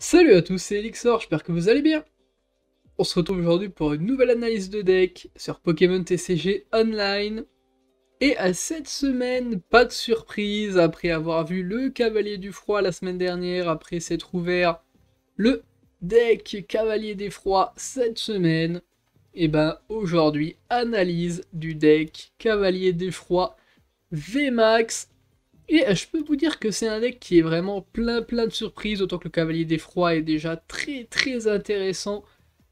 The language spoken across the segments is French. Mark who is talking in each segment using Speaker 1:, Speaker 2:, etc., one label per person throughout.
Speaker 1: Salut à tous, c'est Elixor, j'espère que vous allez bien On se retrouve aujourd'hui pour une nouvelle analyse de deck sur Pokémon TCG Online. Et à cette semaine, pas de surprise, après avoir vu le Cavalier du Froid la semaine dernière, après s'être ouvert le deck Cavalier des Froids cette semaine, et eh ben aujourd'hui, analyse du deck Cavalier des Froids VMAX et euh, je peux vous dire que c'est un deck qui est vraiment plein plein de surprises, autant que le Cavalier des Froids est déjà très très intéressant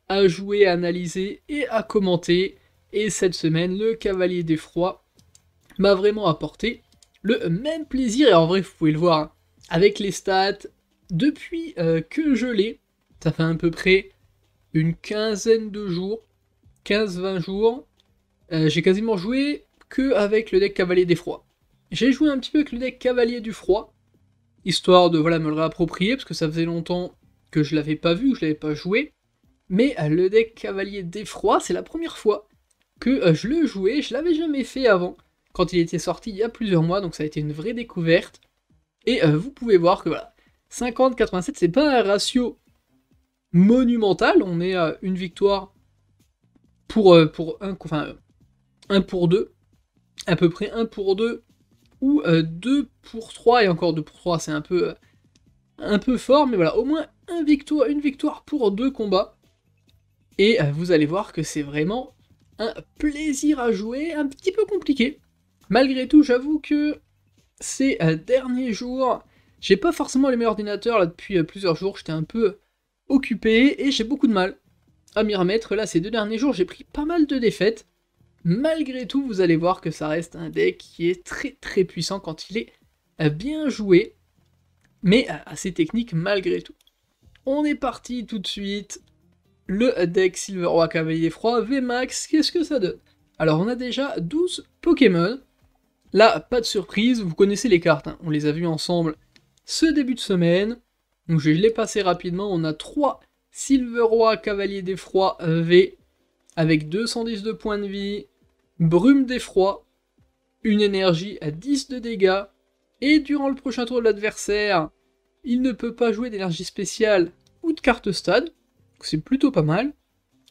Speaker 1: à jouer, à analyser et à commenter. Et cette semaine, le Cavalier des Froids m'a vraiment apporté le même plaisir, et en vrai vous pouvez le voir, hein, avec les stats, depuis euh, que je l'ai, ça fait à peu près une quinzaine de jours, 15-20 jours, euh, j'ai quasiment joué que avec le deck Cavalier des Froids. J'ai joué un petit peu avec le deck Cavalier du Froid, histoire de voilà, me le réapproprier, parce que ça faisait longtemps que je l'avais pas vu, que je l'avais pas joué. Mais euh, le deck Cavalier des froids. c'est la première fois que euh, je le jouais, je l'avais jamais fait avant, quand il était sorti il y a plusieurs mois, donc ça a été une vraie découverte. Et euh, vous pouvez voir que voilà, 50-87, c'est pas un ratio monumental, on est à une victoire pour, pour un, enfin, un pour deux à peu près un pour deux ou 2 euh, pour 3, et encore 2 pour 3 c'est un peu, euh, un peu fort, mais voilà, au moins victoire, une victoire pour deux combats. Et euh, vous allez voir que c'est vraiment un plaisir à jouer, un petit peu compliqué. Malgré tout, j'avoue que ces derniers jours, j'ai pas forcément les meilleurs ordinateurs là depuis plusieurs jours, j'étais un peu occupé et j'ai beaucoup de mal à m'y remettre. Là, ces deux derniers jours, j'ai pris pas mal de défaites. Malgré tout, vous allez voir que ça reste un deck qui est très très puissant quand il est euh, bien joué, mais euh, assez technique malgré tout. On est parti tout de suite. Le deck Silver Roi Cavalier Froid VMAX, qu'est-ce que ça donne Alors on a déjà 12 Pokémon. Là, pas de surprise, vous connaissez les cartes, hein. on les a vues ensemble ce début de semaine. Donc je les passer rapidement, on a 3 Silver Roi Cavalier Froids V avec 210 de points de vie, Brume d'effroi, une énergie à 10 de dégâts, et durant le prochain tour de l'adversaire, il ne peut pas jouer d'énergie spéciale ou de carte stade, c'est plutôt pas mal.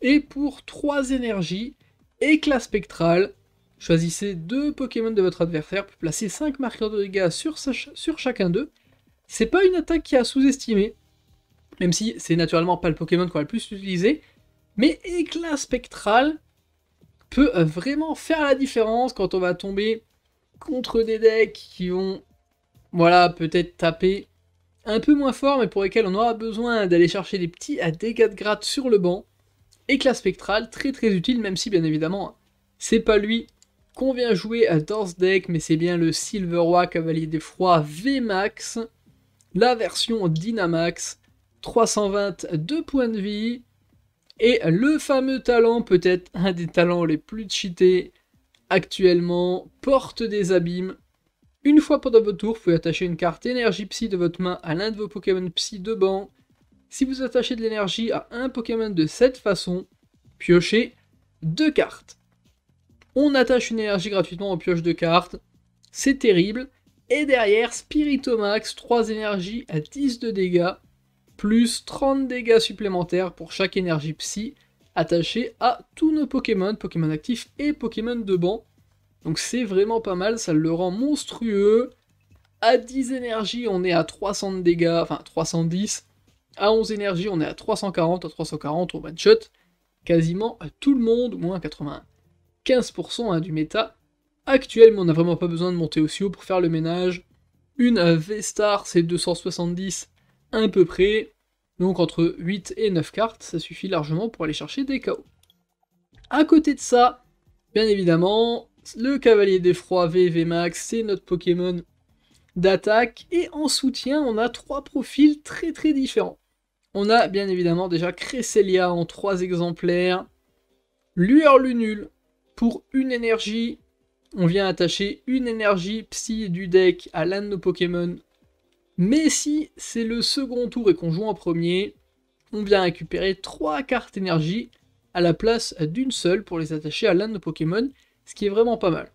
Speaker 1: Et pour 3 énergies, éclat spectral, choisissez 2 Pokémon de votre adversaire, pour placer 5 marqueurs de dégâts sur, sur chacun d'eux. C'est pas une attaque qui a sous-estimé, même si c'est naturellement pas le Pokémon qu'on va le plus utiliser, mais éclat spectral, peut euh, vraiment faire la différence quand on va tomber contre des decks qui vont, voilà, peut-être taper un peu moins fort, mais pour lesquels on aura besoin d'aller chercher des petits à dégâts de gratte sur le banc. et Éclat spectral, très très utile, même si bien évidemment, c'est pas lui qu'on vient jouer dans ce deck, mais c'est bien le Silver Cavalier des Froids VMAX, la version Dynamax, 320 points de vie, et le fameux talent, peut-être un des talents les plus cheatés actuellement, porte des abîmes. Une fois pendant votre tour, vous pouvez attacher une carte énergie psy de votre main à l'un de vos Pokémon psy de banc. Si vous attachez de l'énergie à un Pokémon de cette façon, piochez deux cartes. On attache une énergie gratuitement en pioche de cartes. C'est terrible. Et derrière, Spiritomax, 3 énergies à 10 de dégâts plus 30 dégâts supplémentaires pour chaque énergie psy attachée à tous nos Pokémon, Pokémon actifs et Pokémon de banc. Donc c'est vraiment pas mal, ça le rend monstrueux. À 10 énergies, on est à 300 dégâts, enfin 310. À 11 énergies, on est à 340. À 340, on one-shot quasiment à tout le monde, au moins 95% hein, du méta actuel, mais on n'a vraiment pas besoin de monter aussi haut pour faire le ménage. Une V-Star, c'est 270 à peu près. Donc entre 8 et 9 cartes, ça suffit largement pour aller chercher des KO. À côté de ça, bien évidemment, le Cavalier d'Effroi VV Max, c'est notre Pokémon d'attaque. Et en soutien, on a trois profils très très différents. On a bien évidemment déjà Cresselia en trois exemplaires. Lueur Lunule pour une énergie. On vient attacher une énergie psy du deck à l'un de nos Pokémon mais si c'est le second tour et qu'on joue en premier, on vient récupérer trois cartes énergie à la place d'une seule pour les attacher à l'un de nos Pokémon, ce qui est vraiment pas mal.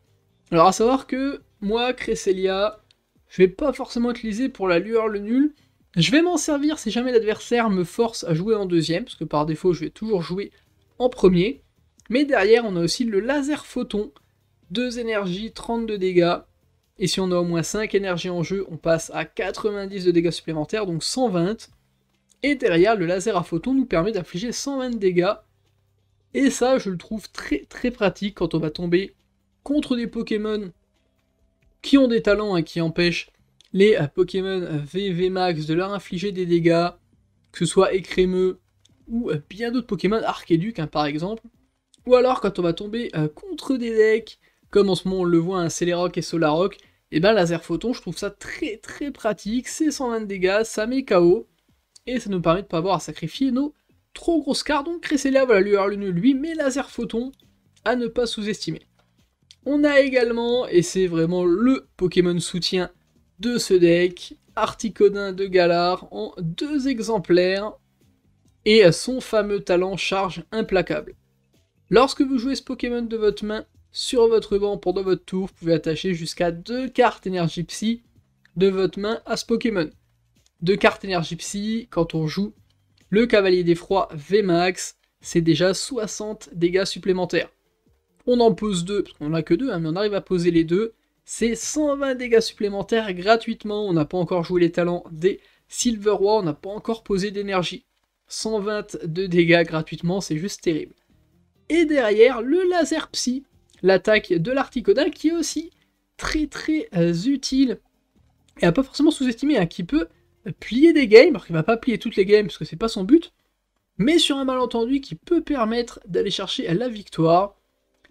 Speaker 1: Alors à savoir que moi, Cresselia, je vais pas forcément utiliser pour la lueur le nul, je vais m'en servir si jamais l'adversaire me force à jouer en deuxième, parce que par défaut je vais toujours jouer en premier. Mais derrière on a aussi le laser photon, deux énergies, 32 dégâts, et si on a au moins 5 énergies en jeu, on passe à 90 de dégâts supplémentaires, donc 120. Et derrière, le laser à photon nous permet d'infliger 120 dégâts. Et ça, je le trouve très très pratique quand on va tomber contre des Pokémon qui ont des talents et qui empêchent les euh, Pokémon VV Max de leur infliger des dégâts, que ce soit écrémeux ou euh, bien d'autres Pokémon, Archéduc hein, par exemple. Ou alors quand on va tomber euh, contre des decks, comme en ce moment on le voit un hein, Celeroc et Solaroc, et bien laser photon, je trouve ça très très pratique, c'est 120 dégâts, ça met KO, et ça nous permet de pas avoir à sacrifier nos trop grosses cartes, donc Cresselia, voilà, lui, nul, lui, mais laser photon, à ne pas sous-estimer. On a également, et c'est vraiment le Pokémon soutien de ce deck, Articodin de Galar en deux exemplaires, et son fameux talent charge implacable. Lorsque vous jouez ce Pokémon de votre main, sur votre banc, pendant votre tour, vous pouvez attacher jusqu'à deux cartes énergie psy de votre main à ce Pokémon. Deux cartes énergie psy, quand on joue le cavalier des froids VMAX, c'est déjà 60 dégâts supplémentaires. On en pose deux, parce qu'on a que deux, hein, mais on arrive à poser les deux. C'est 120 dégâts supplémentaires gratuitement. On n'a pas encore joué les talents des Silver on n'a pas encore posé d'énergie. 120 de dégâts gratuitement, c'est juste terrible. Et derrière, le laser psy, l'attaque de l'articodin qui est aussi très très euh, utile et à pas forcément sous-estimer, hein, qui peut plier des games, alors qu'il va pas plier toutes les games parce que c'est pas son but, mais sur un malentendu qui peut permettre d'aller chercher la victoire,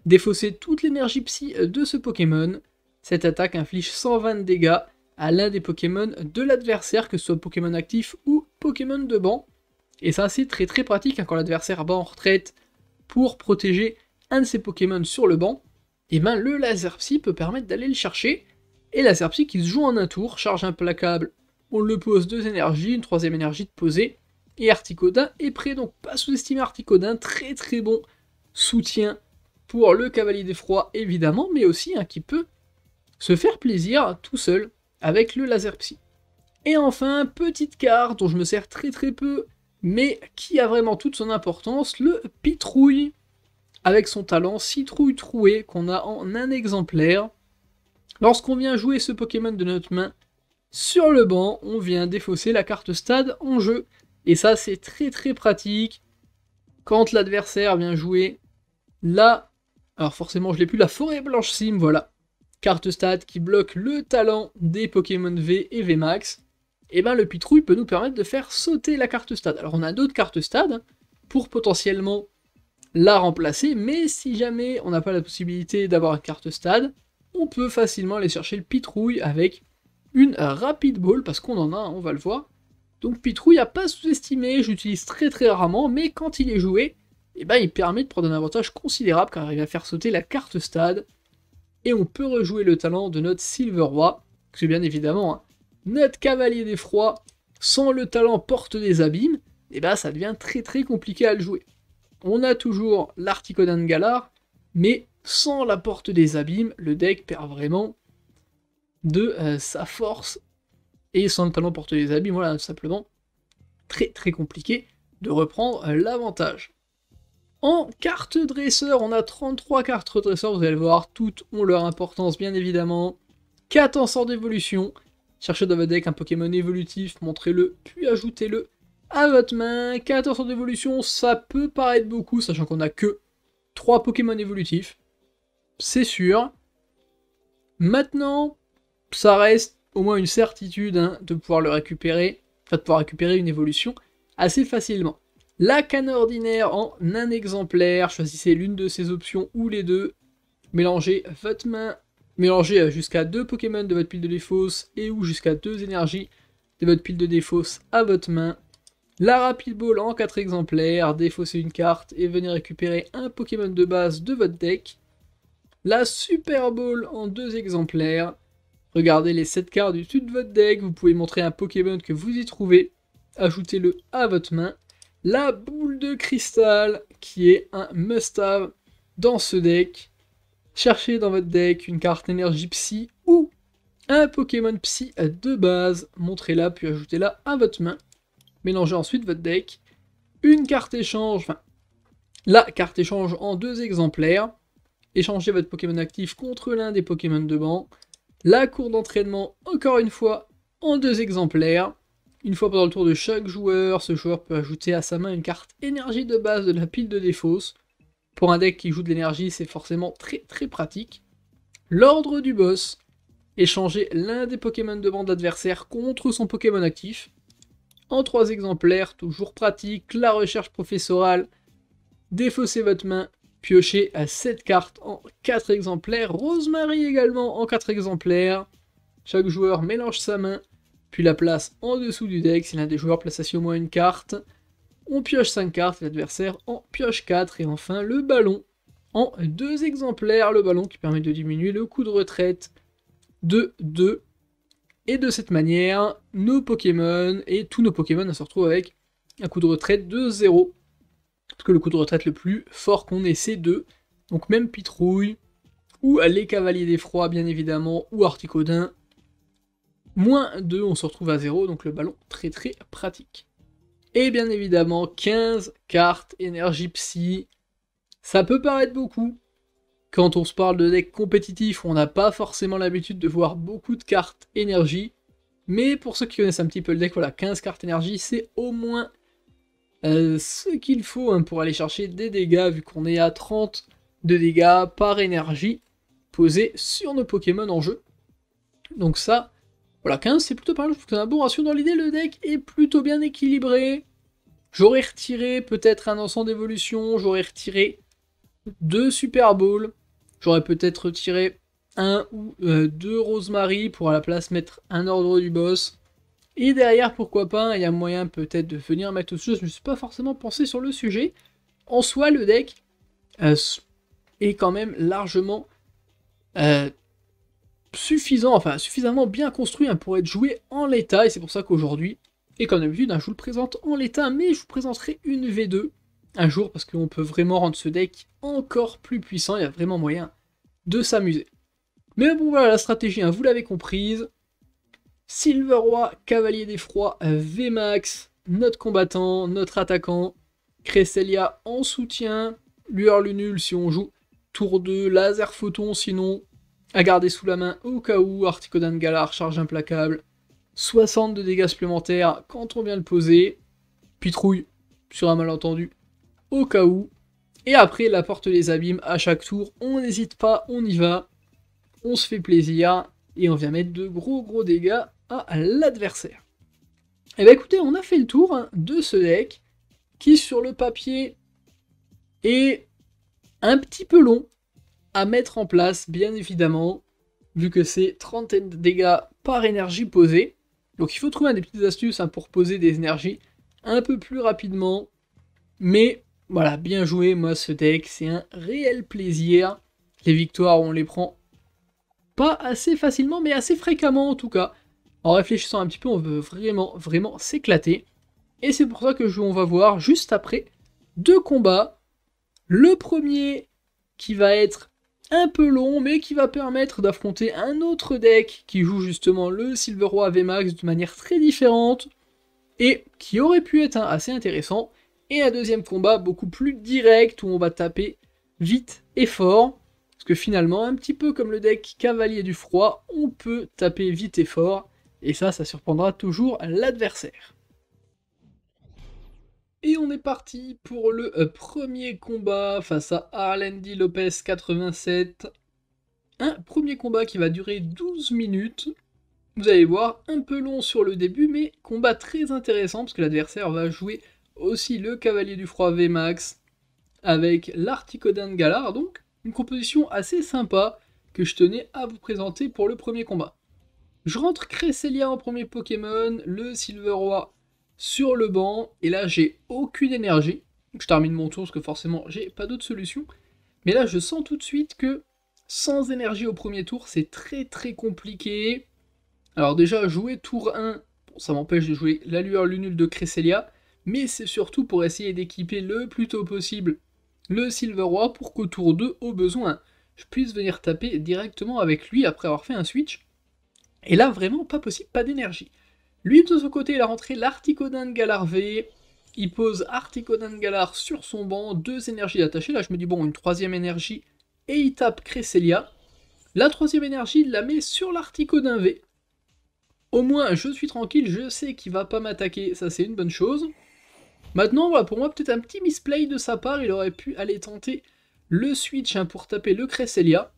Speaker 1: défausser toute l'énergie psy euh, de ce Pokémon. Cette attaque inflige 120 dégâts à l'un des Pokémon de l'adversaire, que ce soit Pokémon actif ou Pokémon de banc. Et ça c'est très très pratique hein, quand l'adversaire bat en retraite pour protéger un de ses Pokémon sur le banc, et ben le Laserpsy peut permettre d'aller le chercher. Et Psy qui se joue en un tour, charge implacable, on le pose deux énergies, une troisième énergie de poser, et Articodin est prêt, donc pas sous-estimer Articodin, très très bon soutien pour le cavalier des froids évidemment, mais aussi un qui peut se faire plaisir tout seul avec le laser psy. Et enfin, petite carte dont je me sers très très peu, mais qui a vraiment toute son importance, le pitrouille avec son talent citrouille trouée qu'on a en un exemplaire. Lorsqu'on vient jouer ce Pokémon de notre main sur le banc, on vient défausser la carte stade en jeu. Et ça, c'est très très pratique quand l'adversaire vient jouer la... Alors forcément, je l'ai plus, la forêt blanche sim, voilà. Carte stade qui bloque le talent des Pokémon V et Vmax. Et eh bien le pitrouille peut nous permettre de faire sauter la carte stade. Alors on a d'autres cartes stade pour potentiellement la remplacer, mais si jamais on n'a pas la possibilité d'avoir une carte stade, on peut facilement aller chercher le pitrouille avec une rapid ball, parce qu'on en a, on va le voir. Donc pitrouille à pas sous-estimer, j'utilise très très rarement, mais quand il est joué, eh ben, il permet de prendre un avantage considérable car il va faire sauter la carte stade, et on peut rejouer le talent de notre Silver Roi, c'est bien évidemment hein. notre cavalier d'effroi, sans le talent porte des abîmes, et eh ben ça devient très très compliqué à le jouer on a toujours l'Articodan Galar, mais sans la porte des abîmes, le deck perd vraiment de euh, sa force et sans talent porte des abîmes, voilà, tout simplement très très compliqué de reprendre euh, l'avantage. En carte dresseur, on a 33 cartes dresseurs, vous allez voir, toutes ont leur importance bien évidemment. 4 en sort d'évolution, cherchez dans votre deck un Pokémon évolutif, montrez-le, puis ajoutez-le à votre main. 14 d'évolution, ça peut paraître beaucoup, sachant qu'on a que 3 Pokémon évolutifs. C'est sûr. Maintenant, ça reste au moins une certitude hein, de pouvoir le récupérer, enfin de pouvoir récupérer une évolution assez facilement. La canne ordinaire en un exemplaire, choisissez l'une de ces options ou les deux, mélangez votre main, mélangez euh, jusqu'à deux Pokémon de votre pile de défausse et ou jusqu'à deux énergies de votre pile de défausse à votre main la Rapid Ball en 4 exemplaires, défausser une carte et venir récupérer un Pokémon de base de votre deck. La Super Ball en 2 exemplaires. Regardez les 7 cartes du dessus de votre deck, vous pouvez montrer un Pokémon que vous y trouvez, ajoutez-le à votre main. La boule de cristal qui est un must-have dans ce deck. Cherchez dans votre deck une carte énergie psy ou un Pokémon psy de base, montrez-la puis ajoutez-la à votre main. Mélangez ensuite votre deck, une carte échange, enfin la carte échange en deux exemplaires, échangez votre Pokémon actif contre l'un des Pokémon de banc, la cour d'entraînement encore une fois en deux exemplaires, une fois pendant le tour de chaque joueur, ce joueur peut ajouter à sa main une carte énergie de base de la pile de défausse. Pour un deck qui joue de l'énergie, c'est forcément très très pratique. L'ordre du boss. Échanger l'un des Pokémon de banc d'adversaire contre son Pokémon actif en trois exemplaires, toujours pratique, la recherche professorale, défaussez votre main, piochez à 7 cartes en 4 exemplaires, Rosemary également en 4 exemplaires, chaque joueur mélange sa main, puis la place en dessous du deck, si l'un des joueurs place au moins une carte, on pioche 5 cartes, l'adversaire en pioche 4, et enfin le ballon en deux exemplaires, le ballon qui permet de diminuer le coût de retraite de 2 et de cette manière, nos Pokémon et tous nos Pokémon se retrouve avec un coup de retraite de 0. Parce que le coup de retraite le plus fort qu'on ait, c'est 2. Donc même Pitrouille, ou les Cavaliers des Froids, bien évidemment, ou Articodin. Moins 2, on se retrouve à 0, donc le ballon très très pratique. Et bien évidemment, 15 cartes énergie psy. Ça peut paraître beaucoup, quand on se parle de deck compétitif, on n'a pas forcément l'habitude de voir beaucoup de cartes énergie. Mais pour ceux qui connaissent un petit peu le deck, voilà, 15 cartes énergie, c'est au moins euh, ce qu'il faut hein, pour aller chercher des dégâts, vu qu'on est à 30 de dégâts par énergie posés sur nos Pokémon en jeu. Donc ça, voilà, 15 c'est plutôt pas mal, je trouve que c'est un bon ratio dans l'idée, le deck est plutôt bien équilibré. J'aurais retiré peut-être un ensemble d'évolution, j'aurais retiré deux Super Bowls. J'aurais peut-être retiré un ou euh, deux Rosemary pour à la place mettre un ordre du boss. Et derrière, pourquoi pas, il y a moyen peut-être de venir mettre autre chose. Je ne suis pas forcément pensé sur le sujet. En soi, le deck euh, est quand même largement euh, suffisant, enfin suffisamment bien construit hein, pour être joué en l'état. Et c'est pour ça qu'aujourd'hui, et comme d'habitude, hein, je vous le présente en l'état, mais je vous présenterai une V2 un jour parce qu'on peut vraiment rendre ce deck encore plus puissant, il y a vraiment moyen de s'amuser. Mais bon voilà la stratégie, hein, vous l'avez comprise. Roi, Cavalier d'Effroi, VMAX, notre combattant, notre attaquant, Cresselia en soutien, Lueur nul si on joue tour 2, Laser Photon sinon, à garder sous la main au cas où, Articodan Galar, Charge Implacable, 60 de dégâts supplémentaires quand on vient le poser, Pitrouille sur un malentendu au cas où, et après, la porte les abîmes à chaque tour, on n'hésite pas, on y va, on se fait plaisir, et on vient mettre de gros gros dégâts à l'adversaire. Et eh bien écoutez, on a fait le tour hein, de ce deck, qui sur le papier est un petit peu long à mettre en place, bien évidemment, vu que c'est trentaine de dégâts par énergie posée. Donc il faut trouver des petites astuces hein, pour poser des énergies un peu plus rapidement, mais voilà, bien joué, moi, ce deck, c'est un réel plaisir. Les victoires, on les prend pas assez facilement, mais assez fréquemment en tout cas. En réfléchissant un petit peu, on veut vraiment, vraiment s'éclater. Et c'est pour ça que je, on va voir juste après deux combats. Le premier qui va être un peu long, mais qui va permettre d'affronter un autre deck qui joue justement le Silver Roi VMAX de manière très différente et qui aurait pu être assez intéressant. Et un deuxième combat beaucoup plus direct où on va taper vite et fort. Parce que finalement, un petit peu comme le deck Cavalier du Froid, on peut taper vite et fort. Et ça, ça surprendra toujours l'adversaire. Et on est parti pour le euh, premier combat face à Arlendi Lopez 87. Un premier combat qui va durer 12 minutes. Vous allez voir, un peu long sur le début, mais combat très intéressant parce que l'adversaire va jouer aussi le Cavalier du Froid VMAX avec l'Articodin galard donc une composition assez sympa que je tenais à vous présenter pour le premier combat. Je rentre Cresselia en premier Pokémon, le roi sur le banc, et là j'ai aucune énergie. je termine mon tour parce que forcément j'ai pas d'autre solution. Mais là je sens tout de suite que sans énergie au premier tour c'est très très compliqué. Alors déjà jouer tour 1, ça m'empêche de jouer la lueur lunule de Cresselia, mais c'est surtout pour essayer d'équiper le plus tôt possible le Roi pour qu'au tour 2, au besoin, je puisse venir taper directement avec lui après avoir fait un switch. Et là, vraiment, pas possible, pas d'énergie. Lui, de son côté, il a rentré l'Articodin de V. Il pose Articodin de Galar sur son banc, deux énergies attachées. Là, je me dis, bon, une troisième énergie, et il tape Cresselia. La troisième énergie, il la met sur l'Articodin V. Au moins, je suis tranquille, je sais qu'il va pas m'attaquer, ça c'est une bonne chose. Maintenant, pour moi, peut-être un petit misplay de sa part. Il aurait pu aller tenter le switch hein, pour taper le Cresselia.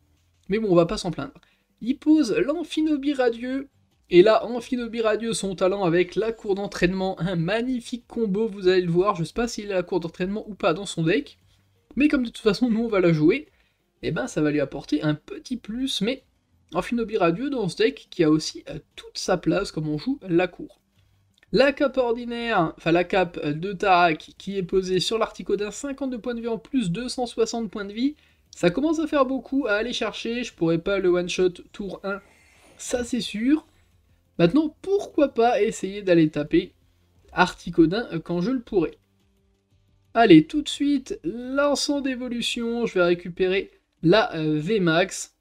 Speaker 1: Mais bon, on va pas s'en plaindre. Il pose l'Amphinobi Radieux. Et là, Amphinobi Radieux, son talent avec la cour d'entraînement. Un magnifique combo, vous allez le voir. Je sais pas s'il a la cour d'entraînement ou pas dans son deck. Mais comme de toute façon, nous, on va la jouer. Et eh ben, ça va lui apporter un petit plus. Mais Amphinobi Radieux dans ce deck qui a aussi euh, toute sa place comme on joue la cour. La cape ordinaire, enfin la cape euh, de Tarak qui est posée sur l'Articodin, 52 points de vie en plus, 260 points de vie. Ça commence à faire beaucoup à aller chercher, je pourrais pas le one-shot tour 1, ça c'est sûr. Maintenant, pourquoi pas essayer d'aller taper Articodin euh, quand je le pourrai. Allez, tout de suite, lançant d'évolution, je vais récupérer la euh, VMAX.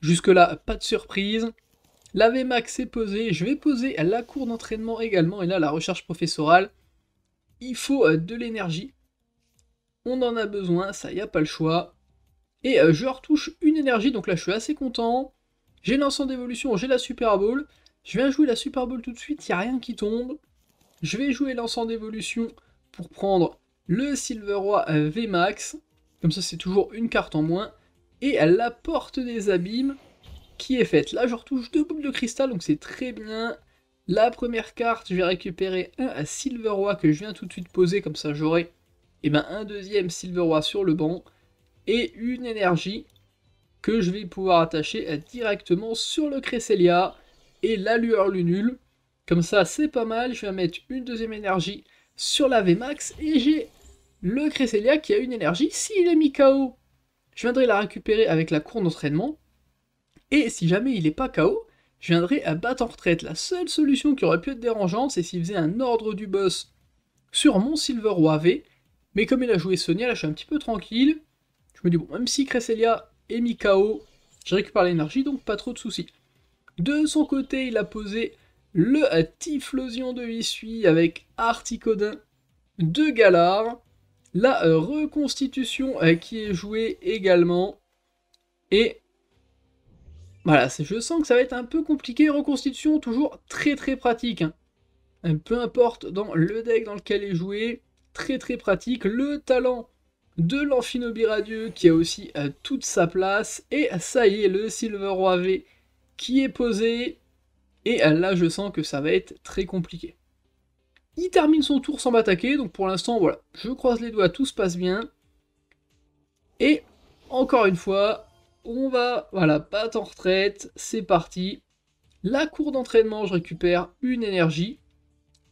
Speaker 1: Jusque-là, pas de surprise. La VMAX est posée, je vais poser la cour d'entraînement également, et là la recherche professorale, il faut euh, de l'énergie, on en a besoin, ça y a pas le choix. Et euh, je retouche une énergie, donc là je suis assez content, j'ai l'ensemble d'évolution, j'ai la Super Bowl, je viens jouer la Super Bowl tout de suite, il n'y a rien qui tombe, je vais jouer l'ensemble d'évolution pour prendre le Silver Roi euh, VMAX, comme ça c'est toujours une carte en moins, et la Porte des Abîmes, qui est faite. Là, je retouche deux boules de cristal, donc c'est très bien. La première carte, je vais récupérer un à Silver que je viens tout de suite poser, comme ça j'aurai et eh ben, un deuxième Silver sur le banc et une énergie que je vais pouvoir attacher directement sur le Cresselia et la lueur lunule. Comme ça, c'est pas mal. Je vais mettre une deuxième énergie sur la VMAX et j'ai le Cresselia qui a une énergie. S'il est mis KO, je viendrai la récupérer avec la cour d'entraînement et si jamais il n'est pas KO, je viendrai à battre en retraite. La seule solution qui aurait pu être dérangeante, c'est s'il faisait un ordre du boss sur mon Silver ou Mais comme il a joué Sonia, là je suis un petit peu tranquille. Je me dis, bon, même si Cresselia est mis KO, je récupère l'énergie, donc pas trop de soucis. De son côté, il a posé le Tiflosion de Issui avec Articodin de Galar. La reconstitution euh, qui est jouée également. Et voilà, je sens que ça va être un peu compliqué. Reconstitution, toujours très très pratique. Hein. Euh, peu importe dans le deck dans lequel est joué, très très pratique. Le talent de l'Amphinobi Radieux qui a aussi euh, toute sa place. Et ça y est, le Silver V qui est posé. Et euh, là, je sens que ça va être très compliqué. Il termine son tour sans m'attaquer, donc pour l'instant, voilà, je croise les doigts, tout se passe bien. Et encore une fois, on va, voilà, patte en retraite, c'est parti. La cour d'entraînement, je récupère une énergie.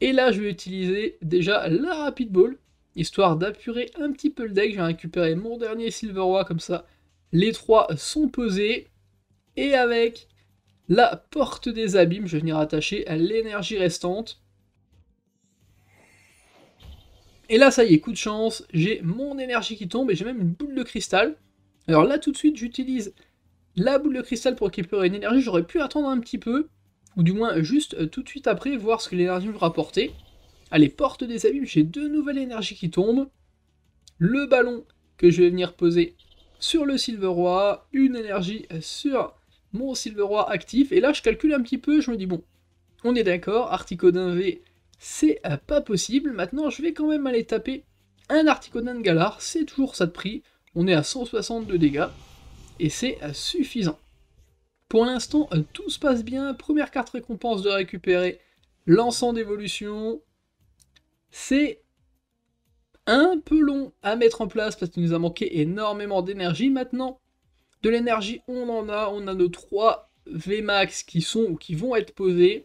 Speaker 1: Et là, je vais utiliser déjà la Rapid Ball, histoire d'apurer un petit peu le deck. Je vais récupérer mon dernier Roi, comme ça, les trois sont pesés. Et avec la porte des abîmes, je vais venir attacher l'énergie restante. Et là, ça y est, coup de chance, j'ai mon énergie qui tombe et j'ai même une boule de cristal. Alors là, tout de suite, j'utilise la boule de cristal pour récupérer une énergie. J'aurais pu attendre un petit peu, ou du moins juste euh, tout de suite après, voir ce que l'énergie me rapportait. Allez, porte des abîmes, j'ai deux nouvelles énergies qui tombent. Le ballon que je vais venir poser sur le Silver une énergie sur mon Silver actif. Et là, je calcule un petit peu, je me dis, bon, on est d'accord, Articodin V, c'est euh, pas possible. Maintenant, je vais quand même aller taper un Articodin de Galar, c'est toujours ça de prix. On est à 162 dégâts, et c'est suffisant. Pour l'instant, euh, tout se passe bien. Première carte récompense de récupérer l'encens d'évolution. C'est un peu long à mettre en place parce qu'il nous a manqué énormément d'énergie maintenant. De l'énergie, on en a. On a nos 3 Vmax qui sont ou qui vont être posés.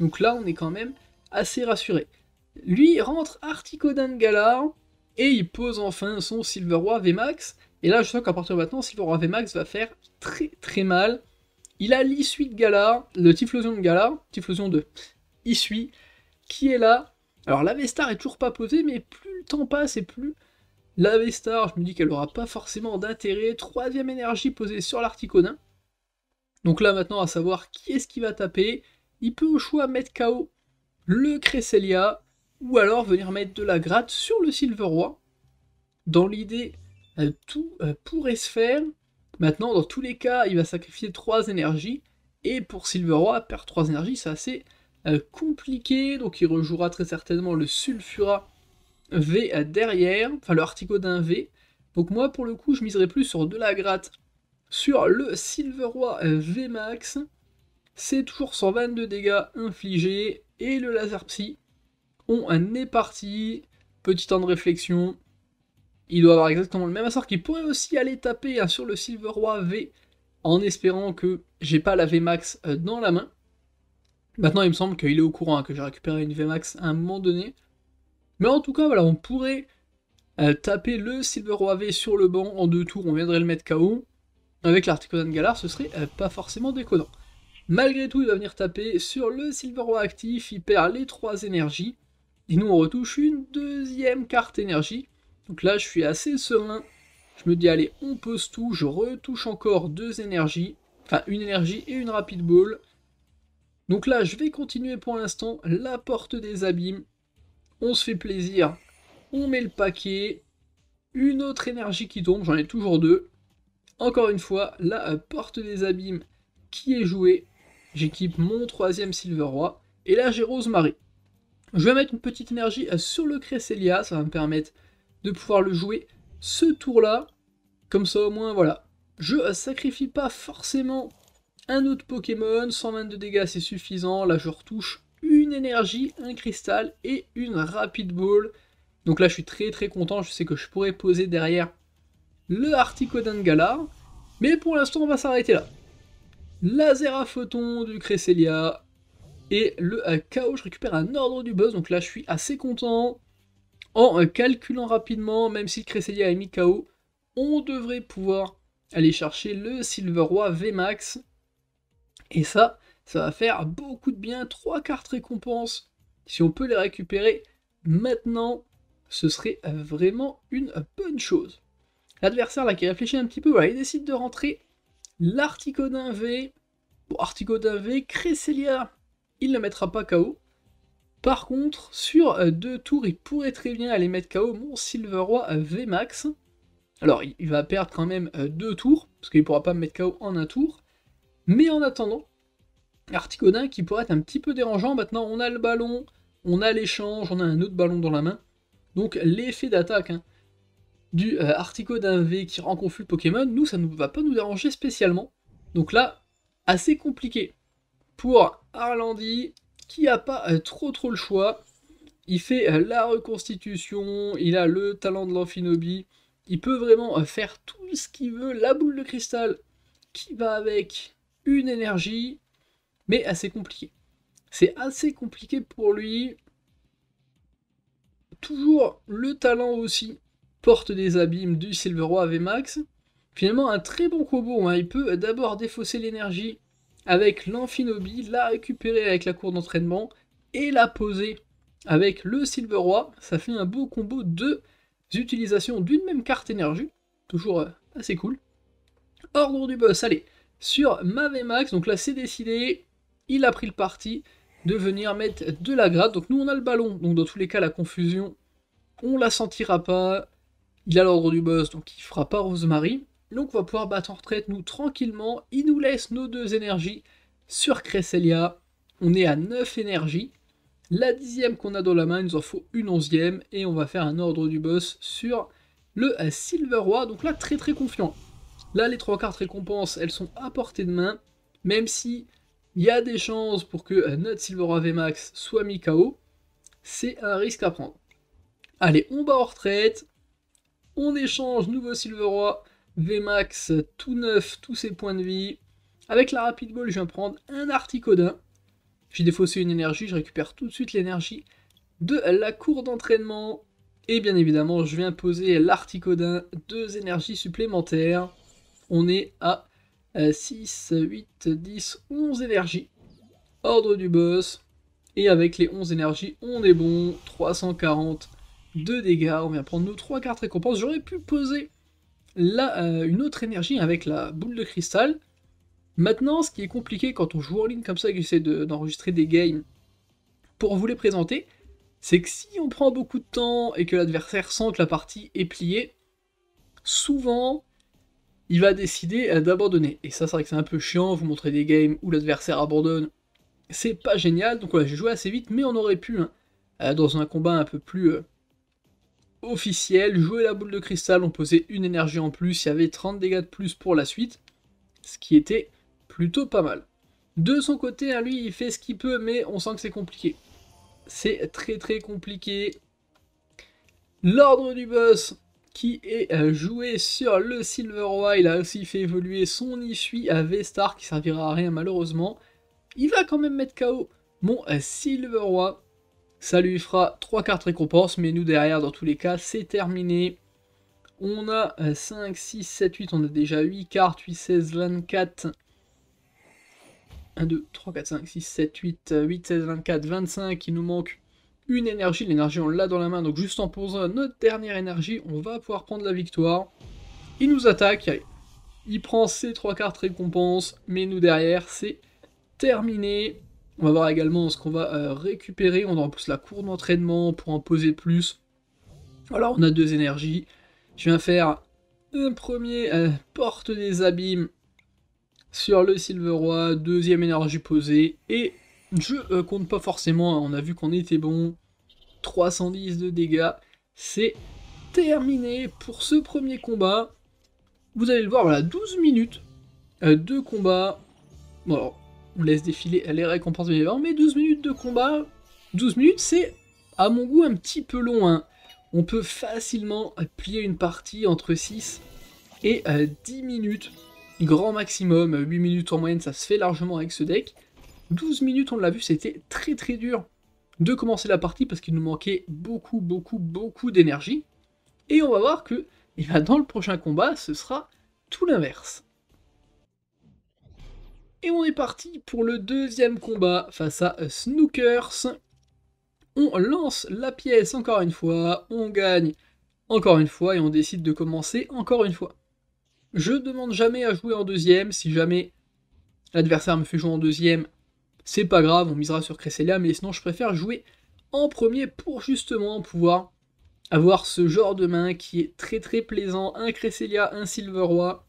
Speaker 1: Donc là, on est quand même assez rassuré. Lui rentre Articodan Galar et il pose enfin son v VMAX. Et là, je sens qu'à partir de maintenant, v VMAX va faire très très mal. Il a l'issue de Gala, le Tiflosion de Gala, Tiflosion 2, Issui, qui est là. Alors la v est toujours pas posée, mais plus le temps passe et plus la v je me dis qu'elle n'aura pas forcément d'intérêt. Troisième énergie posée sur l'Articonin. Donc là maintenant, à savoir qui est-ce qui va taper. Il peut au choix mettre KO le Cresselia, ou alors venir mettre de la gratte sur le Roi. Dans l'idée, euh, tout euh, pourrait se faire. Maintenant, dans tous les cas, il va sacrifier 3 énergies. Et pour Roi, perdre 3 énergies, c'est assez euh, compliqué. Donc il rejouera très certainement le Sulfura V derrière, enfin le d'un V. Donc moi, pour le coup, je miserai plus sur de la gratte sur le Roi V max. C'est toujours 122 dégâts infligés et le laser psy on est parti. Petit temps de réflexion. Il doit avoir exactement le même assort Il pourrait aussi aller taper hein, sur le Silver Roi V en espérant que j'ai pas la VMAX euh, dans la main. Maintenant, il me semble qu'il est au courant hein, que j'ai récupéré une VMAX à un moment donné. Mais en tout cas, voilà, on pourrait euh, taper le Silver Roi V sur le banc en deux tours, on viendrait le mettre KO. Avec de Galar, ce serait euh, pas forcément déconnant. Malgré tout, il va venir taper sur le Silver Roi actif, il perd les trois énergies. Et nous retouche une deuxième carte énergie. Donc là, je suis assez serein. Je me dis, allez, on pose tout. Je retouche encore deux énergies. Enfin, une énergie et une rapid ball. Donc là, je vais continuer pour l'instant. La porte des abîmes. On se fait plaisir. On met le paquet. Une autre énergie qui tombe. J'en ai toujours deux. Encore une fois, la porte des abîmes qui est jouée. J'équipe mon troisième Silver Roi. Et là, j'ai Rosemary. Je vais mettre une petite énergie euh, sur le Cresselia, ça va me permettre de pouvoir le jouer ce tour-là. Comme ça au moins, voilà. Je euh, sacrifie pas forcément un autre Pokémon, 122 dégâts c'est suffisant. Là je retouche une énergie, un cristal et une Rapid Ball. Donc là je suis très très content, je sais que je pourrais poser derrière le Articodan Galar. Mais pour l'instant on va s'arrêter là. Laser à photon du Cresselia, et le euh, KO, je récupère un ordre du buzz, donc là je suis assez content. En euh, calculant rapidement, même si Cresselia a mis KO, on devrait pouvoir aller chercher le Silver Roi VMAX. Et ça, ça va faire beaucoup de bien. Trois cartes récompenses. Si on peut les récupérer maintenant, ce serait euh, vraiment une bonne chose. L'adversaire là qui réfléchit un petit peu, il décide de rentrer l'Articodin V. Bon, Articodin V, Cresselia il ne mettra pas KO. Par contre, sur euh, deux tours, il pourrait très bien aller mettre KO mon v euh, VMAX. Alors, il va perdre quand même euh, deux tours, parce qu'il ne pourra pas me mettre KO en un tour. Mais en attendant, Articodin qui pourrait être un petit peu dérangeant. Maintenant, on a le ballon, on a l'échange, on a un autre ballon dans la main. Donc, l'effet d'attaque hein, du Articodin V qui rend confus le Pokémon, nous, ça ne va pas nous déranger spécialement. Donc là, assez compliqué pour Arlandi qui n'a pas euh, trop trop le choix. Il fait euh, la reconstitution, il a le talent de l'amphinobi, il peut vraiment euh, faire tout ce qu'il veut, la boule de cristal qui va avec une énergie, mais assez compliqué. C'est assez compliqué pour lui. Toujours le talent aussi, porte des abîmes du Silver Roi VMAX. Finalement un très bon combo, hein. il peut d'abord défausser l'énergie avec l'Amphinobi, l'a récupérer avec la cour d'entraînement et l'a poser avec le Silver Ça fait un beau combo de utilisations d'une même carte énergie, toujours euh, assez cool. Ordre du boss, allez, sur Mavemax, donc là c'est décidé, il a pris le parti de venir mettre de la grade. Donc nous on a le ballon, donc dans tous les cas la confusion, on la sentira pas. Il a l'ordre du boss, donc il fera pas Rosemary. Donc on va pouvoir battre en retraite nous tranquillement. Il nous laisse nos deux énergies sur Cresselia. On est à 9 énergies. La dixième qu'on a dans la main, il nous en faut une onzième. Et on va faire un ordre du boss sur le Silver Donc là, très très confiant. Là, les trois cartes récompenses, elles sont à portée de main. Même si il y a des chances pour que euh, notre Silver Roi VMAX soit mis KO, c'est un risque à prendre. Allez, on bat en retraite. On échange nouveau Silver VMAX tout neuf, tous ses points de vie. Avec la Rapid Ball, je viens prendre un Articodin. J'ai défaussé une énergie, je récupère tout de suite l'énergie de la cour d'entraînement. Et bien évidemment, je viens poser l'Articodin, deux énergies supplémentaires. On est à 6, 8, 10, 11 énergies. Ordre du boss. Et avec les 11 énergies, on est bon. 340 de dégâts. On vient prendre nos 3 cartes récompenses. J'aurais pu poser Là, euh, une autre énergie avec la boule de cristal. Maintenant, ce qui est compliqué quand on joue en ligne comme ça et que j'essaie d'enregistrer des games pour vous les présenter, c'est que si on prend beaucoup de temps et que l'adversaire sent que la partie est pliée, souvent il va décider euh, d'abandonner. Et ça, c'est vrai que c'est un peu chiant, vous montrer des games où l'adversaire abandonne, c'est pas génial. Donc voilà, j'ai joué assez vite, mais on aurait pu, hein, euh, dans un combat un peu plus, officiel. Jouer la boule de cristal, on posait une énergie en plus, il y avait 30 dégâts de plus pour la suite, ce qui était plutôt pas mal. De son côté, hein, lui, il fait ce qu'il peut, mais on sent que c'est compliqué. C'est très très compliqué. L'ordre du boss qui est euh, joué sur le Silver roi, il a aussi fait évoluer son issue à V-Star qui servira à rien malheureusement. Il va quand même mettre KO mon euh, Silver ça lui fera 3 cartes récompenses, mais nous derrière, dans tous les cas, c'est terminé. On a 5, 6, 7, 8, on a déjà 8 cartes, 8, 16, 24. 1, 2, 3, 4, 5, 6, 7, 8, 8, 16, 24, 25. Il nous manque une énergie. L'énergie, on l'a dans la main. Donc juste en posant notre dernière énergie, on va pouvoir prendre la victoire. Il nous attaque. Il prend ses 3 cartes récompenses, Mais nous derrière, c'est terminé. On va voir également ce qu'on va euh, récupérer. On en pousse la cour d'entraînement pour en poser plus. Alors on a deux énergies. Je viens faire un premier euh, porte des abîmes sur le roi. deuxième énergie posée, et je euh, compte pas forcément, hein. on a vu qu'on était bon, 310 de dégâts, c'est terminé pour ce premier combat, vous allez le voir, voilà, 12 minutes, de combat, bon on laisse défiler les récompenses mais 12 minutes de combat, 12 minutes, c'est à mon goût un petit peu long. Hein. On peut facilement plier une partie entre 6 et 10 euh, minutes, grand maximum. 8 minutes en moyenne, ça se fait largement avec ce deck. 12 minutes, on l'a vu, c'était très très dur de commencer la partie parce qu'il nous manquait beaucoup, beaucoup, beaucoup d'énergie. Et on va voir que eh ben, dans le prochain combat, ce sera tout l'inverse. Et on est parti pour le deuxième combat face à Snookers. On lance la pièce encore une fois, on gagne encore une fois et on décide de commencer encore une fois. Je demande jamais à jouer en deuxième, si jamais l'adversaire me fait jouer en deuxième, c'est pas grave, on misera sur Cresselia, mais sinon je préfère jouer en premier pour justement pouvoir avoir ce genre de main qui est très très plaisant, un Cresselia, un Silveroi.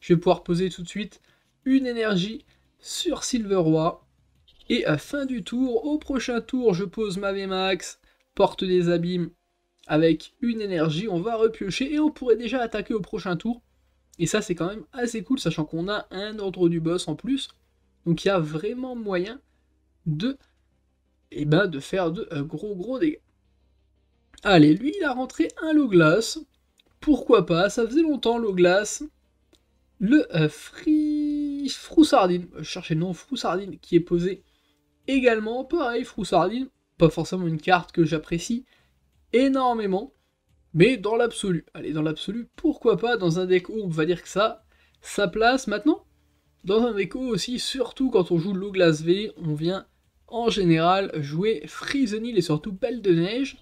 Speaker 1: Je vais pouvoir poser tout de suite une énergie sur silverroy Et à fin du tour, au prochain tour, je pose ma VMAX, porte des abîmes avec une énergie. On va repiocher et on pourrait déjà attaquer au prochain tour. Et ça, c'est quand même assez cool, sachant qu'on a un ordre du boss en plus. Donc il y a vraiment moyen de, eh ben, de faire de euh, gros gros dégâts. Allez, lui, il a rentré un lot glace. Pourquoi pas Ça faisait longtemps, low glace. Le euh, free Froussardine, je euh, cherchez le nom Froussardine, qui est posé également. Pareil, Froussardine, pas forcément une carte que j'apprécie énormément, mais dans l'absolu. Allez, dans l'absolu, pourquoi pas dans un deck on va dire que ça, sa place maintenant. Dans un deck aussi, surtout quand on joue l'eau glace V, on vient en général jouer Frisonil et surtout Belle de Neige.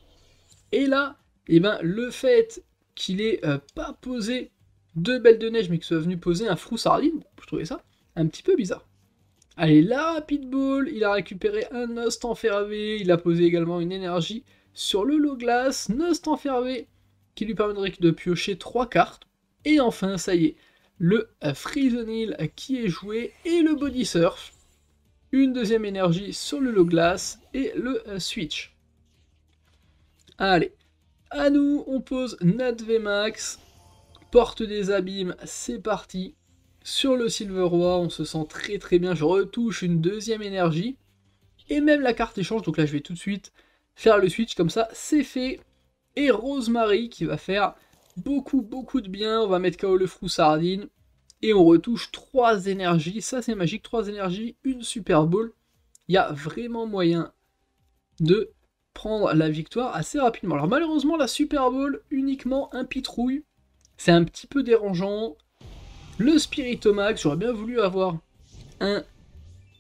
Speaker 1: Et là, et eh ben, le fait qu'il ait euh, pas posé deux Belles de Neige mais qu'il soit venu poser un Froussardine, je trouvais ça un petit peu bizarre. Allez là, Pitbull, il a récupéré un Nost enfervé, il a posé également une énergie sur le Low Glass. Nost enfervé, qui lui permettrait de piocher 3 cartes. Et enfin, ça y est, le frisonil qui est joué et le Body Surf. Une deuxième énergie sur le Low Glass. et le euh, Switch. Allez, à nous, on pose v VMAX, porte des abîmes, c'est parti. Sur le Silver Roi, on se sent très très bien. Je retouche une deuxième énergie. Et même la carte échange. Donc là, je vais tout de suite faire le switch. Comme ça, c'est fait. Et Rosemary qui va faire beaucoup beaucoup de bien. On va mettre KO le Frou Sardine. Et on retouche trois énergies. Ça, c'est magique. Trois énergies, une Super Bowl. Il y a vraiment moyen de prendre la victoire assez rapidement. Alors malheureusement, la Super Bowl, uniquement un pitrouille. C'est un petit peu dérangeant. Le Spiritomax, j'aurais bien voulu avoir un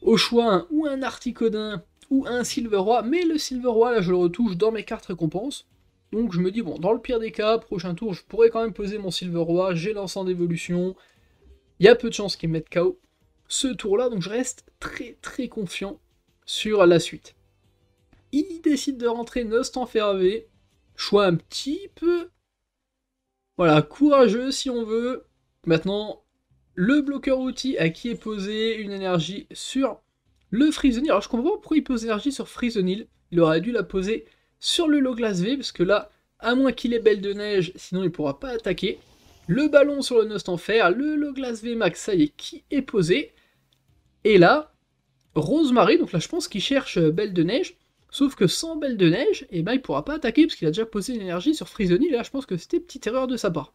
Speaker 1: au choix ou un Articodin ou un Silveroie. mais le Silveroie, là, je le retouche dans mes cartes récompenses. Donc je me dis, bon, dans le pire des cas, prochain tour, je pourrais quand même poser mon Silveroie. j'ai l'ensemble d'évolution, il y a peu de chances qu'il me mette KO ce tour-là, donc je reste très très confiant sur la suite. Il décide de rentrer Enfervé. choix un petit peu... Voilà, courageux si on veut. Maintenant, le bloqueur outil à qui est posé une énergie sur le frisonil. Alors je comprends pourquoi il pose énergie sur frisonil. Il aurait dû la poser sur le Loglas V, parce que là, à moins qu'il ait belle de neige, sinon il ne pourra pas attaquer. Le ballon sur le Nost en fer, le Loglas V Max, ça y est, qui est posé. Et là, Rosemary, donc là je pense qu'il cherche euh, Belle de Neige, sauf que sans Belle de Neige, eh ben, il ne pourra pas attaquer parce qu'il a déjà posé une énergie sur Et là je pense que c'était petite erreur de sa part.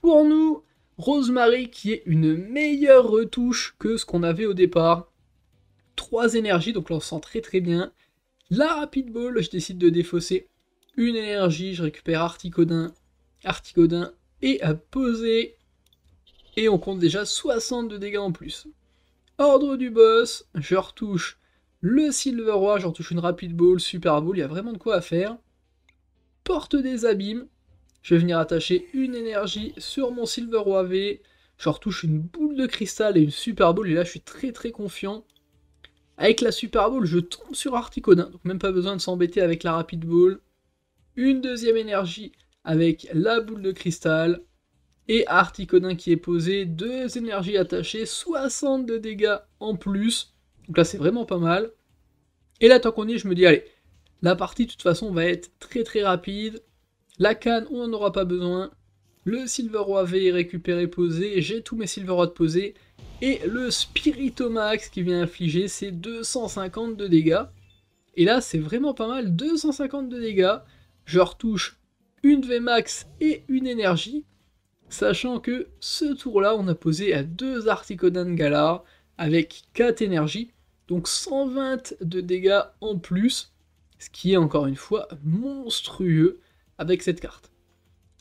Speaker 1: Pour nous, Rosemary qui est une meilleure retouche que ce qu'on avait au départ. 3 énergies, donc là on sent très très bien. La Rapid Ball, je décide de défausser une énergie, je récupère Articodin, Articodin et à poser. Et on compte déjà 60 de dégâts en plus. Ordre du boss, je retouche le Silver Roi, je retouche une Rapid Ball, Super Ball, il y a vraiment de quoi à faire. Porte des abîmes, je vais venir attacher une énergie sur mon Silver OAV. Je retouche une boule de cristal et une Super Bowl. Et là, je suis très très confiant. Avec la Super Bowl, je tombe sur Articodin. Donc même pas besoin de s'embêter avec la Rapid Bowl. Une deuxième énergie avec la boule de cristal. Et Articodin qui est posé. Deux énergies attachées. 60 de dégâts en plus. Donc là, c'est vraiment pas mal. Et là, tant qu'on est, je me dis, allez, la partie, de toute façon, va être très très rapide. La canne, on n'en aura pas besoin. Le Silver V est récupéré, posé. J'ai tous mes Silver posés. Et le Spiritomax qui vient infliger ses 250 de dégâts. Et là, c'est vraiment pas mal. 250 de dégâts. Je retouche une max et une énergie. Sachant que ce tour-là, on a posé à deux Articodan Galar avec 4 énergies. Donc 120 de dégâts en plus. Ce qui est encore une fois monstrueux avec cette carte.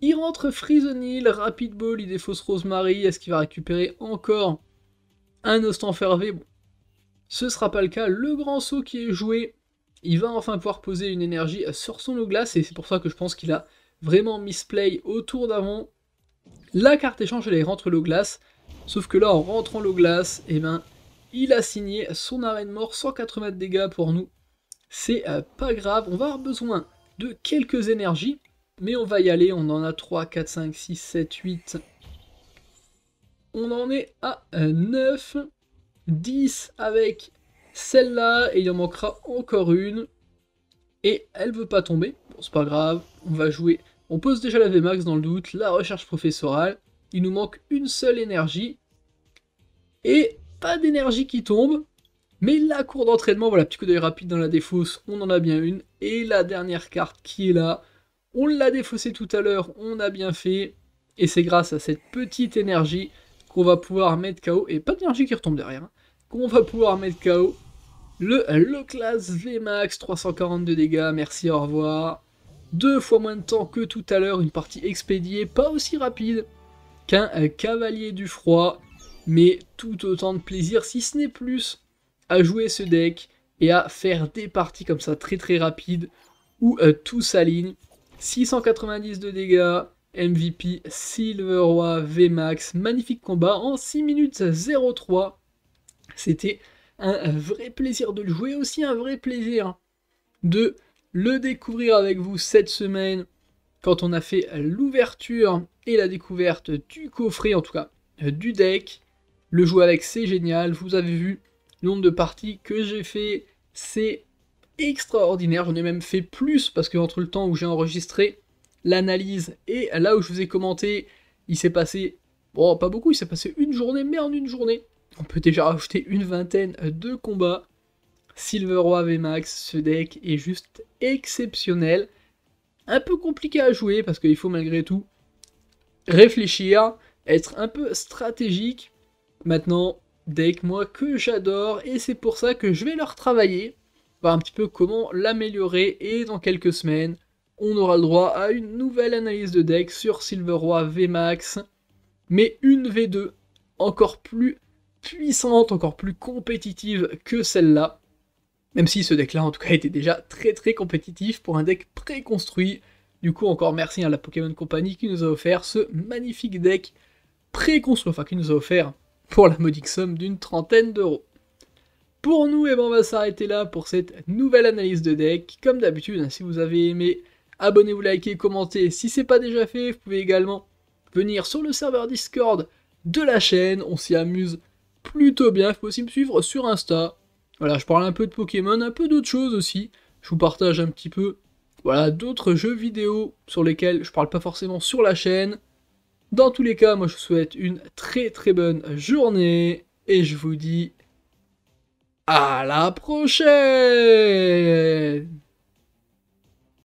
Speaker 1: Il rentre Hill. Rapid Ball, il défausse Rosemary. Est-ce qu'il va récupérer encore un instant fervé Bon, ce sera pas le cas. Le grand saut qui est joué, il va enfin pouvoir poser une énergie sur son eau glace. Et c'est pour ça que je pense qu'il a vraiment misplay play autour d'avant. La carte échange, elle rentre l'eau glace. Sauf que là, en rentrant l'eau glace, et eh ben, il a signé son arène mort, 180 de dégâts pour nous. C'est euh, pas grave, on va avoir besoin de quelques énergies. Mais on va y aller, on en a 3, 4, 5, 6, 7, 8. On en est à 9, euh, 10 avec celle-là, et il en manquera encore une. Et elle veut pas tomber, bon c'est pas grave, on va jouer. On pose déjà la VMAX dans le doute, la recherche professorale. Il nous manque une seule énergie. Et pas d'énergie qui tombe, mais la cour d'entraînement, voilà, petit coup d'œil rapide dans la défausse, on en a bien une. Et la dernière carte qui est là, on l'a défaussé tout à l'heure, on a bien fait. Et c'est grâce à cette petite énergie qu'on va pouvoir mettre KO. Et pas d'énergie qui retombe derrière. Hein, qu'on va pouvoir mettre KO le Loclas VMAX, 342 dégâts, merci, au revoir. Deux fois moins de temps que tout à l'heure, une partie expédiée, pas aussi rapide qu'un cavalier du froid, mais tout autant de plaisir, si ce n'est plus, à jouer ce deck et à faire des parties comme ça très très rapides où euh, tout s'aligne. 690 de dégâts, MVP Silveroi VMAX, magnifique combat en 6 minutes 03. C'était un vrai plaisir de le jouer, aussi un vrai plaisir de le découvrir avec vous cette semaine quand on a fait l'ouverture et la découverte du coffret, en tout cas du deck. Le jouer avec c'est génial, vous avez vu le nombre de parties que j'ai fait, c'est extraordinaire. J'en ai même fait plus parce que entre le temps où j'ai enregistré l'analyse et là où je vous ai commenté, il s'est passé, bon, pas beaucoup, il s'est passé une journée, mais en une journée, on peut déjà rajouter une vingtaine de combats. Silver Roi VMAX, ce deck est juste exceptionnel. Un peu compliqué à jouer parce qu'il faut malgré tout réfléchir, être un peu stratégique. Maintenant, deck moi que j'adore et c'est pour ça que je vais le retravailler bah, un petit peu comment l'améliorer et dans quelques semaines, on aura le droit à une nouvelle analyse de deck sur Silveroi VMAX, mais une V2 encore plus puissante, encore plus compétitive que celle-là. Même si ce deck-là, en tout cas, était déjà très très compétitif pour un deck pré-construit Du coup, encore merci à la Pokémon Company qui nous a offert ce magnifique deck préconstruit, enfin qui nous a offert pour la modique somme d'une trentaine d'euros. Pour nous, et eh ben, on va s'arrêter là pour cette nouvelle analyse de deck. Comme d'habitude, hein, si vous avez aimé, abonnez-vous, likez, commentez. Si c'est pas déjà fait, vous pouvez également venir sur le serveur Discord de la chaîne. On s'y amuse plutôt bien. Il faut aussi me suivre sur Insta. Voilà, je parle un peu de Pokémon, un peu d'autres choses aussi. Je vous partage un petit peu voilà, d'autres jeux vidéo sur lesquels je parle pas forcément sur la chaîne. Dans tous les cas, moi je vous souhaite une très très bonne journée et je vous dis à la prochaine